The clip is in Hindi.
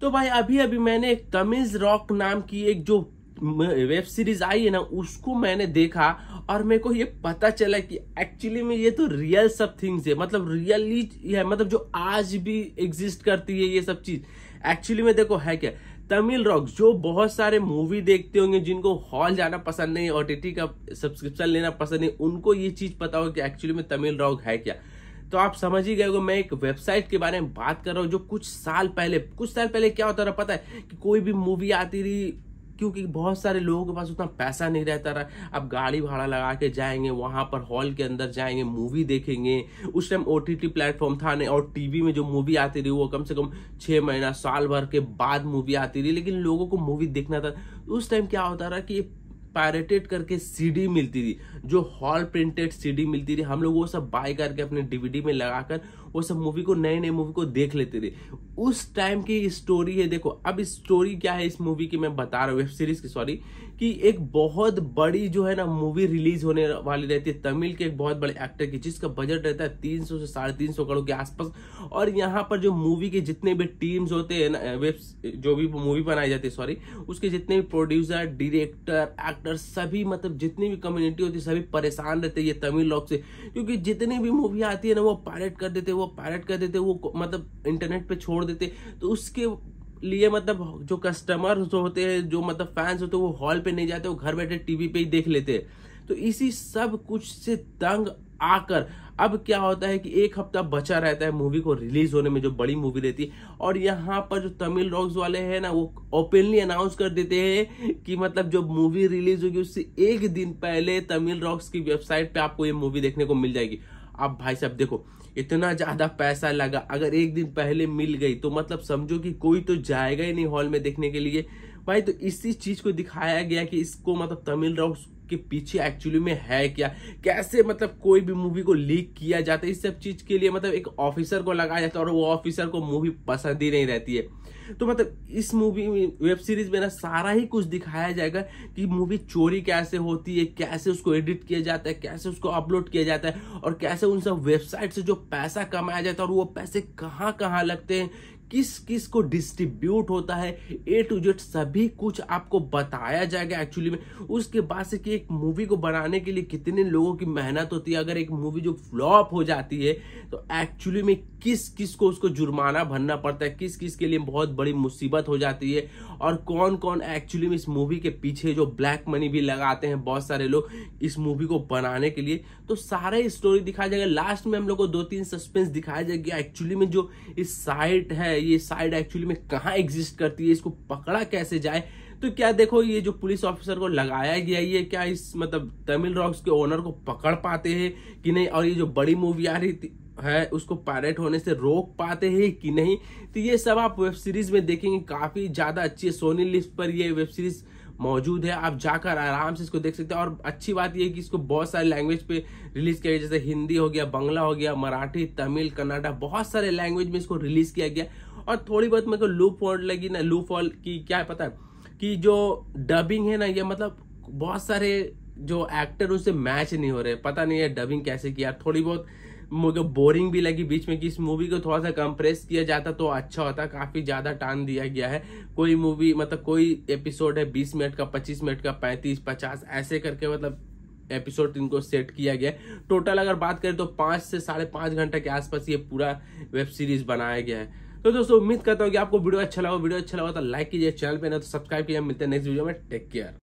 तो भाई अभी अभी मैंने एक तमिज रॉक नाम की एक जो वेब सीरीज आई है ना उसको मैंने देखा और मेरे को ये पता चला कि एक्चुअली में ये तो रियल सब थिंग्स है मतलब रियली है मतलब जो आज भी एग्जिस्ट करती है ये सब चीज एक्चुअली में देखो है क्या तमिल रॉक जो बहुत सारे मूवी देखते होंगे जिनको हॉल जाना पसंद नहीं ओ का सब्सक्रिप्शन लेना पसंद नहीं उनको ये चीज पता हो कि एक्चुअली में तमिल रॉक है क्या तो आप समझ ही गए मैं एक वेबसाइट के बारे में बात कर रहा हूँ जो कुछ साल पहले कुछ साल पहले क्या होता रहा पता है कि कोई भी मूवी आती रही क्योंकि बहुत सारे लोगों के पास उतना पैसा नहीं रहता रहा अब गाड़ी भाड़ा लगा के जाएंगे वहाँ पर हॉल के अंदर जाएंगे मूवी देखेंगे उस टाइम ओ टी प्लेटफॉर्म था नहीं और टीवी में जो मूवी आती रही वो कम से कम छः महीना साल भर के बाद मूवी आती रही लेकिन लोगों को मूवी देखना था उस टाइम क्या होता रहा कि पायरेटेड करके सीडी मिलती थी जो हॉल प्रिंटेड सीडी मिलती थी हम लोग वो सब बाय करके अपने डीवीडी में लगाकर वो सब मूवी को नए नए मूवी को देख लेते थे उस टाइम की स्टोरी है देखो अब स्टोरी क्या है इस मूवी की मैं बता रहा हूँ वेब सीरीज की सॉरी कि एक बहुत बड़ी जो है ना मूवी रिलीज होने वाली रहती है तमिल के एक बहुत बड़े एक्टर की जिसका बजट रहता है तीन सौ से साढ़े तीन सौ करोड़ के आसपास और यहाँ पर जो मूवी के जितने भी टीम्स होते हैं ना वेब जो भी मूवी बनाई जाती है सॉरी उसके जितने भी प्रोड्यूसर डिरेक्टर एक्टर एक्टर सभी मतलब जितनी भी कम्युनिटी होती है सभी परेशान रहते ये तमिल लोग से क्योंकि जितनी भी मूवी आती है ना वो पायरेट कर देते वो पायरेट कर देते वो मतलब इंटरनेट पे छोड़ देते तो उसके लिए मतलब जो कस्टमर होते हैं जो मतलब फैंस होते हैं वो हॉल पे नहीं जाते वो घर बैठे टीवी पे ही देख लेते हैं तो इसी सब कुछ से तंग आकर अब क्या होता है कि एक हफ्ता बचा रहता है मूवी को रिलीज होने में जो बड़ी मूवी रहती है और यहाँ पर जो तमिल रॉक्स वाले हैं ना वो ओपनली अनाउंस कर देते हैं कि मतलब जो मूवी रिलीज होगी उससे एक दिन पहले तमिल रॉक्स की वेबसाइट पे आपको ये मूवी देखने को मिल जाएगी आप भाई साहब देखो इतना ज्यादा पैसा लगा अगर एक दिन पहले मिल गई तो मतलब समझो कि कोई तो जाएगा ही नहीं हॉल में देखने के लिए भाई तो इसी चीज को दिखाया गया कि इसको मतलब तमिल रॉक्स के पीछे एक्चुअली में है क्या कैसे मतलब कोई भी मूवी को लीक किया जाता है इस सब चीज के लिए मतलब एक ऑफिसर को लगाया जाता है और वो ऑफिसर को मूवी पसंद ही नहीं रहती है तो मतलब इस मूवी वेब सीरीज में ना सारा ही कुछ दिखाया जाएगा कि मूवी चोरी कैसे होती है कैसे उसको एडिट किया जाता है कैसे उसको अपलोड किया जाता है और कैसे उन सब वेबसाइट से जो पैसा कमाया जाता है और वो पैसे कहाँ कहाँ लगते हैं किस किस को डिस्ट्रीब्यूट होता है ए टू जेड सभी कुछ आपको बताया जाएगा एक्चुअली में उसके बाद से कि एक मूवी को बनाने के लिए कितने लोगों की मेहनत होती है अगर एक मूवी जो फ्लॉप हो जाती है तो एक्चुअली में किस किस को उसको जुर्माना भरना पड़ता है किस किस के लिए बहुत बड़ी मुसीबत हो जाती है और कौन कौन एक्चुअली में इस मूवी के पीछे जो ब्लैक मनी भी लगाते हैं बहुत सारे लोग इस मूवी को बनाने के लिए तो सारे स्टोरी दिखाया जाएगा लास्ट में हम लोग को दो तीन सस्पेंस दिखाया जाएगा एक्चुअली में जो इस साइट है ये साइट एक्चुअली में कहाँ एग्जिस्ट करती है इसको पकड़ा कैसे जाए तो क्या देखो ये जो पुलिस ऑफिसर को लगाया गया ये क्या इस मतलब तमिल रॉक्स के ओनर को पकड़ पाते हैं कि नहीं और ये जो बड़ी मूवी आ रही थी है उसको पायरेट होने से रोक पाते हैं कि नहीं तो ये सब आप वेब सीरीज में देखेंगे काफ़ी ज़्यादा अच्छी है सोनी लिस्ट पर ये वेब सीरीज मौजूद है आप जाकर आराम से इसको देख सकते हैं और अच्छी बात यह है कि इसको बहुत सारे लैंग्वेज पे रिलीज किया गया जैसे हिंदी हो गया बंगला हो गया मराठी तमिल कन्नाडा बहुत सारे लैंग्वेज में इसको रिलीज किया गया और थोड़ी बहुत मेरे को लू फॉल्ट लगी ना लू फॉल्ट की क्या है पता कि जो डबिंग है ना ये मतलब बहुत सारे जो एक्टर उससे मैच नहीं हो रहे पता नहीं है डबिंग कैसे किया थोड़ी बहुत मुझे बोरिंग भी लगी बीच में कि इस मूवी को थोड़ा सा कंप्रेस किया जाता तो अच्छा होता काफ़ी ज़्यादा टान दिया गया है कोई मूवी मतलब कोई एपिसोड है बीस मिनट का पच्चीस मिनट का पैंतीस पचास ऐसे करके मतलब एपिसोड इनको सेट किया गया टोटल अगर बात करें तो पाँच से साढ़े पाँच घंटे के आसपास ये पूरा वेब सीरीज बनाया गया है तो दोस्तों उम्मीद करता हूँ कि आपको वीडियो अच्छा लगा वीडियो अच्छा लगा तो लाइक कीजिए चैनल पे ना तो सब्सक्राइब कीजिए मिलते हैं नेक्स्ट वीडियो में टेक केयर